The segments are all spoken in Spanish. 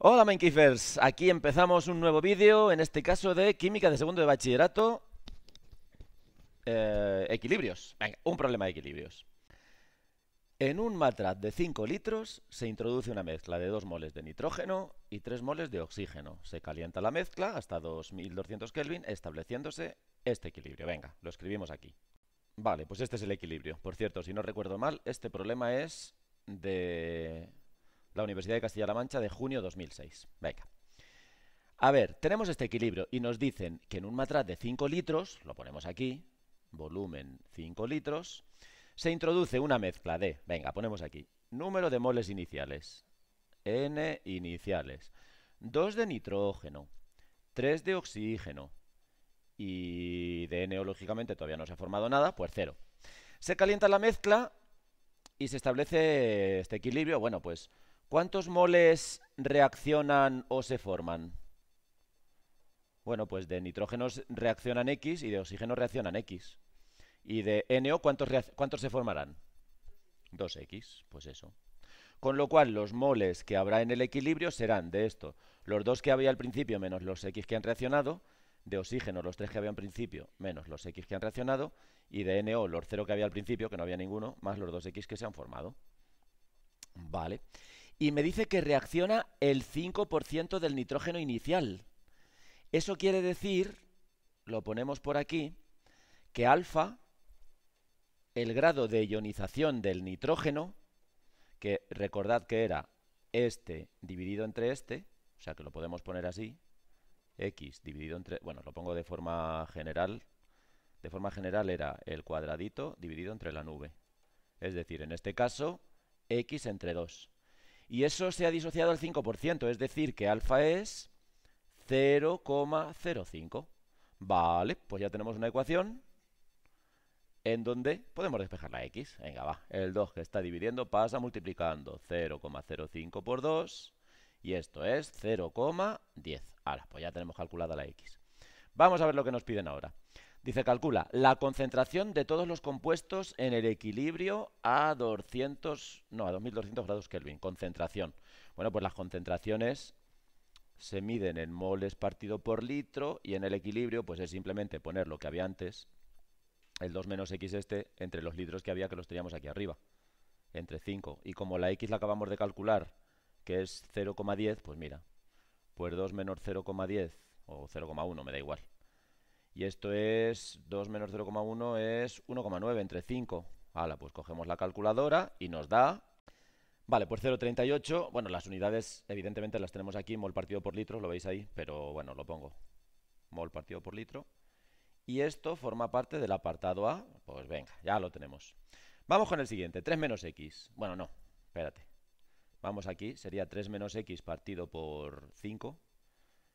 Hola Minekifers, aquí empezamos un nuevo vídeo, en este caso de química de segundo de bachillerato eh, Equilibrios, venga, un problema de equilibrios En un matraz de 5 litros se introduce una mezcla de 2 moles de nitrógeno y 3 moles de oxígeno Se calienta la mezcla hasta 2200 Kelvin estableciéndose este equilibrio, venga, lo escribimos aquí Vale, pues este es el equilibrio, por cierto, si no recuerdo mal, este problema es de la Universidad de Castilla-La Mancha de junio 2006. Venga. A ver, tenemos este equilibrio y nos dicen que en un matraz de 5 litros, lo ponemos aquí, volumen 5 litros, se introduce una mezcla de, venga, ponemos aquí, número de moles iniciales, N iniciales, 2 de nitrógeno, 3 de oxígeno y de N, lógicamente, todavía no se ha formado nada, pues cero. Se calienta la mezcla y se establece este equilibrio, bueno, pues ¿Cuántos moles reaccionan o se forman? Bueno, pues de nitrógenos reaccionan X y de oxígeno reaccionan X. Y de NO, ¿cuántos, cuántos se formarán? 2X, pues eso. Con lo cual, los moles que habrá en el equilibrio serán de esto. Los dos que había al principio menos los X que han reaccionado, de oxígeno los tres que había al principio menos los X que han reaccionado, y de NO los cero que había al principio, que no había ninguno, más los dos X que se han formado. Vale y me dice que reacciona el 5% del nitrógeno inicial. Eso quiere decir, lo ponemos por aquí, que alfa, el grado de ionización del nitrógeno, que recordad que era este dividido entre este, o sea que lo podemos poner así, x dividido entre, bueno, lo pongo de forma general, de forma general era el cuadradito dividido entre la nube. Es decir, en este caso, x entre 2. Y eso se ha disociado al 5%, es decir, que alfa es 0,05. Vale, pues ya tenemos una ecuación en donde podemos despejar la x. Venga, va, el 2 que está dividiendo pasa multiplicando 0,05 por 2 y esto es 0,10. Ahora, pues ya tenemos calculada la x. Vamos a ver lo que nos piden ahora. Dice, calcula la concentración de todos los compuestos en el equilibrio a 200, no, a 2200 grados Kelvin, concentración. Bueno, pues las concentraciones se miden en moles partido por litro y en el equilibrio pues es simplemente poner lo que había antes, el 2 menos x este, entre los litros que había que los teníamos aquí arriba, entre 5. Y como la x la acabamos de calcular, que es 0,10, pues mira, pues 2 menos 0,10 o 0,1, me da igual. Y esto es 2 menos 0,1 es 1,9 entre 5. Hala, pues cogemos la calculadora y nos da... Vale, pues 0,38. Bueno, las unidades evidentemente las tenemos aquí, mol partido por litro, lo veis ahí, pero bueno, lo pongo. Mol partido por litro. Y esto forma parte del apartado A. Pues venga, ya lo tenemos. Vamos con el siguiente, 3 menos x. Bueno, no, espérate. Vamos aquí, sería 3 menos x partido por 5.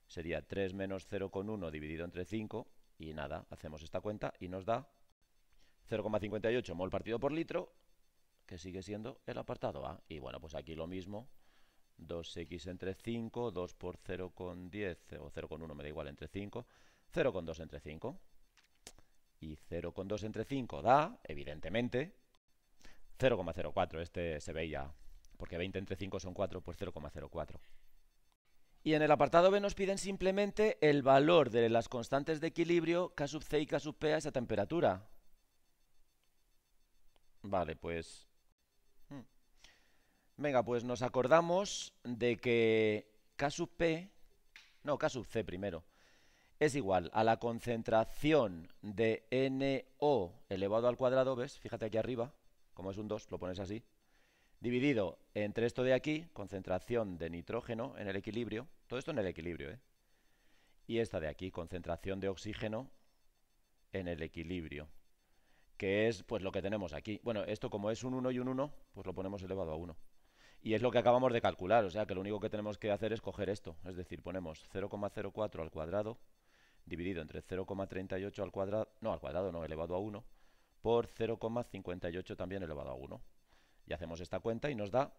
Sería 3 menos 0,1 dividido entre 5 y nada, hacemos esta cuenta y nos da 0,58 mol partido por litro, que sigue siendo el apartado A. Y bueno, pues aquí lo mismo, 2x entre 5, 2 por 0,10 o 0,1 me da igual entre 5, 0,2 entre 5. Y 0,2 entre 5 da, evidentemente, 0,04. Este se veía, porque 20 entre 5 son 4, pues 0,04. Y en el apartado B nos piden simplemente el valor de las constantes de equilibrio K sub C y K sub P a esa temperatura. Vale, pues... Hmm. Venga, pues nos acordamos de que K sub P... No, K sub C primero. Es igual a la concentración de NO elevado al cuadrado, ¿ves? Fíjate aquí arriba, como es un 2, lo pones así dividido entre esto de aquí, concentración de nitrógeno en el equilibrio, todo esto en el equilibrio, ¿eh? y esta de aquí, concentración de oxígeno en el equilibrio, que es pues lo que tenemos aquí. Bueno, esto como es un 1 y un 1, pues lo ponemos elevado a 1. Y es lo que acabamos de calcular, o sea que lo único que tenemos que hacer es coger esto, es decir, ponemos 0,04 al cuadrado dividido entre 0,38 al cuadrado, no al cuadrado, no, elevado a 1, por 0,58 también elevado a 1. Y hacemos esta cuenta y nos da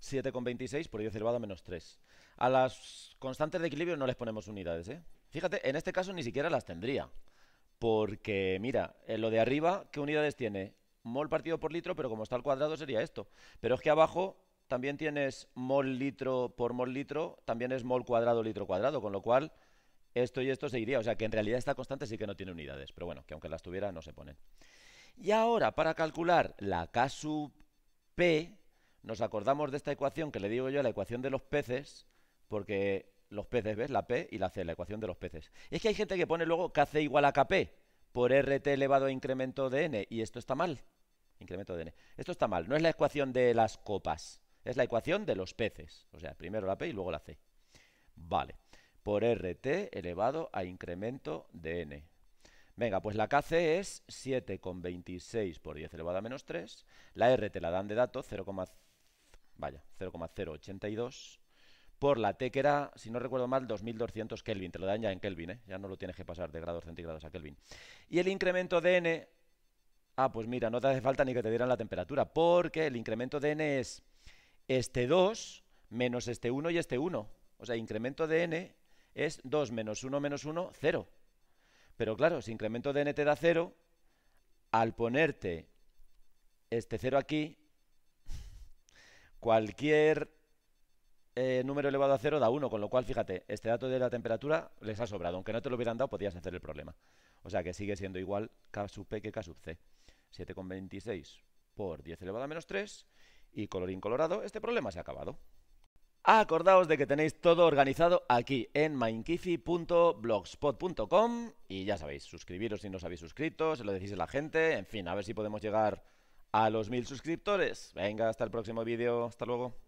7,26 por 10 elevado a menos 3. A las constantes de equilibrio no les ponemos unidades. ¿eh? Fíjate, en este caso ni siquiera las tendría. Porque, mira, en lo de arriba, ¿qué unidades tiene? Mol partido por litro, pero como está al cuadrado sería esto. Pero es que abajo también tienes mol litro por mol litro, también es mol cuadrado litro cuadrado, con lo cual esto y esto seguiría. O sea que en realidad esta constante sí que no tiene unidades, pero bueno, que aunque las tuviera no se ponen. Y ahora, para calcular la K sub P, nos acordamos de esta ecuación que le digo yo, la ecuación de los peces, porque los peces, ¿ves? La P y la C, la ecuación de los peces. es que hay gente que pone luego KC igual a KP por RT elevado a incremento de N, y esto está mal. Incremento de N. Esto está mal, no es la ecuación de las copas, es la ecuación de los peces. O sea, primero la P y luego la C. Vale, por RT elevado a incremento de N. Venga, pues la KC es 7,26 por 10 elevado a menos 3. La R te la dan de dato, 0, vaya, 0,082. Por la T, que era, si no recuerdo mal, 2200 Kelvin. Te lo dan ya en Kelvin, ¿eh? Ya no lo tienes que pasar de grados centígrados a Kelvin. Y el incremento de N... Ah, pues mira, no te hace falta ni que te dieran la temperatura, porque el incremento de N es este 2 menos este 1 y este 1. O sea, incremento de N es 2 menos 1 menos 1, 0. Pero claro, si incremento de n te da 0, al ponerte este 0 aquí, cualquier eh, número elevado a 0 da 1, con lo cual, fíjate, este dato de la temperatura les ha sobrado. Aunque no te lo hubieran dado, podías hacer el problema. O sea que sigue siendo igual K sub P que K sub C. 7,26 por 10 elevado a menos 3 y colorín colorado, este problema se ha acabado. Acordaos de que tenéis todo organizado aquí en mindkifi.blogspot.com y ya sabéis, suscribiros si no os habéis suscrito, se lo decís a la gente, en fin, a ver si podemos llegar a los mil suscriptores. Venga, hasta el próximo vídeo, hasta luego.